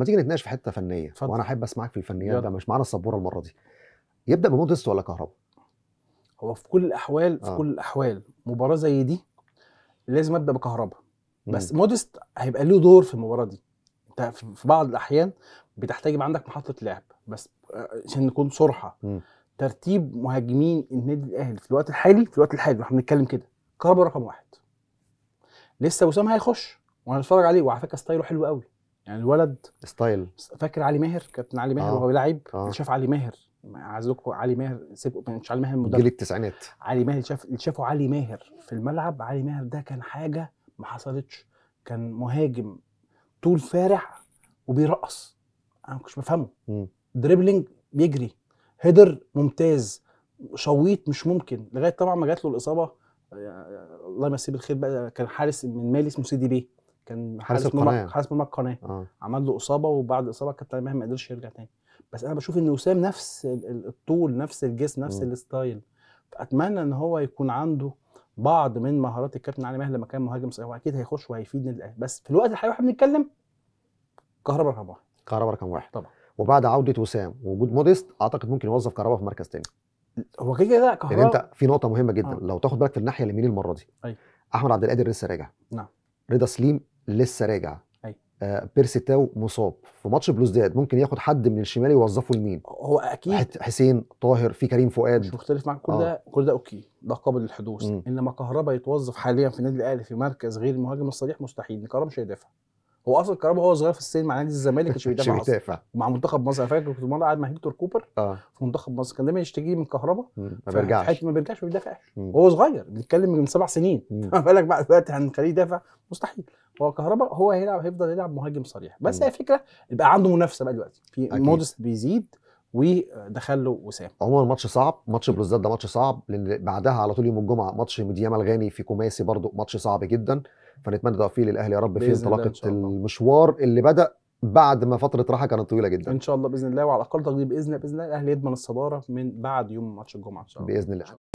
لما تيجي نتناقش في حته فنيه فضل. وانا احب اسمعك في الفنيات ده مش معانا السبوره المره دي يبدا بمودست ولا كهرباء هو في كل الاحوال في آه. كل الاحوال مباراه زي دي لازم ابدا بكهرباء بس مودست هيبقى له دور في المباراه دي انت في بعض الاحيان بتحتاج يبقى عندك محطه لعب بس آه، عشان نكون صرحه ترتيب مهاجمين النادي الاهلي في الوقت الحالي في الوقت الحالي واحنا بنتكلم كده كهرباء رقم واحد لسه وسام هيخش وهنتفرج عليه وعلى فكره ستايله حلو قوي يعني الولد ستايل فاكر علي ماهر كابتن علي ماهر آه. وهو بيلعب آه. شاف علي ماهر عايزكم علي ماهر سيبكم مش علي ماهر المدرب جيل التسعينات علي ماهر شاف اللي شافه علي ماهر في الملعب علي ماهر ده كان حاجه ما حصلتش كان مهاجم طول فارع وبيرقص انا ما كنتش بفهمه دريبلينج بيجري هيدر ممتاز شويط مش ممكن لغايه طبعا ما جات له الاصابه آه، آه، الله يمسيه بالخير بقى كان حارس من مالي اسمه سيدي بيه كان حارس القناه حارس مرمى القناه آه. عمل له اصابه وبعد الاصابه كابتن ماهر ما قدرش يرجع تاني بس انا بشوف ان وسام نفس الطول نفس الجسم نفس م. الستايل فاتمنى ان هو يكون عنده بعض من مهارات الكابتن علي ماهر لما كان مهاجم صحيح واكيد هيخش وهيفيد النادي الاهلي بس في الوقت الحالي واحنا بنتكلم كهرباء رقم واحد كهرباء رقم واحد طبعا وبعد عوده وسام ووجود موديست اعتقد ممكن يوظف كهرباء في مركز تاني هو كده كده كهرباء يعني انت في نقطه مهمه جدا آه. لو تاخد بالك في الناحيه اليمين المره دي ايوه احمد عبد القادر لسه راجع نعم رضا سليم لسه راجع أيوة. آه بيرسي تاو مصاب في ماتش بلوزداد ممكن ياخد حد من الشمال يوظفه لمين هو اكيد حسين طاهر في كريم فؤاد مش مختلف معاك كل آه. ده كل ده اوكي ده قابل للحدوث انما كهربا يتوظف حاليا في النادي الاهلي في مركز غير المهاجم الصريح مستحيل كهربا مش هيدافع هو اصلا كهربا هو صغير في السن مع نادي الزمالك مش بيدافع مع منتخب مصر انا فاكر كنت مره قاعد مع هيكتور كوبر آه. في منتخب مصر كان دايما يشتكي من كهربا ما بيرجعش ما بيرجعش ما بيدافعش هو صغير بنتكلم من سبع سنين فما بالك بقى دلوقتي هنخليه يدافع مستحيل هو كهرباء هو هيلعب هيفضل يلعب مهاجم صريح بس هي فكره يبقى عنده منافسه بقى دلوقتي في مودست بيزيد ودخل له وسام عموما ماتش صعب ماتش بلوزداد ده ماتش صعب لان بعدها على طول يوم الجمعه ماتش مديام الغاني في كوماسي برضو ماتش صعب جدا فنتمنى توفيق للاهلي يا رب في انطلاقه المشوار اللي بدا بعد ما فتره راحه كانت طويله جدا ان شاء الله باذن الله وعلى اقل تقدير باذن الله باذن الله الاهلي يضمن الصداره من بعد يوم ماتش الجمعه ان شاء الله باذن الله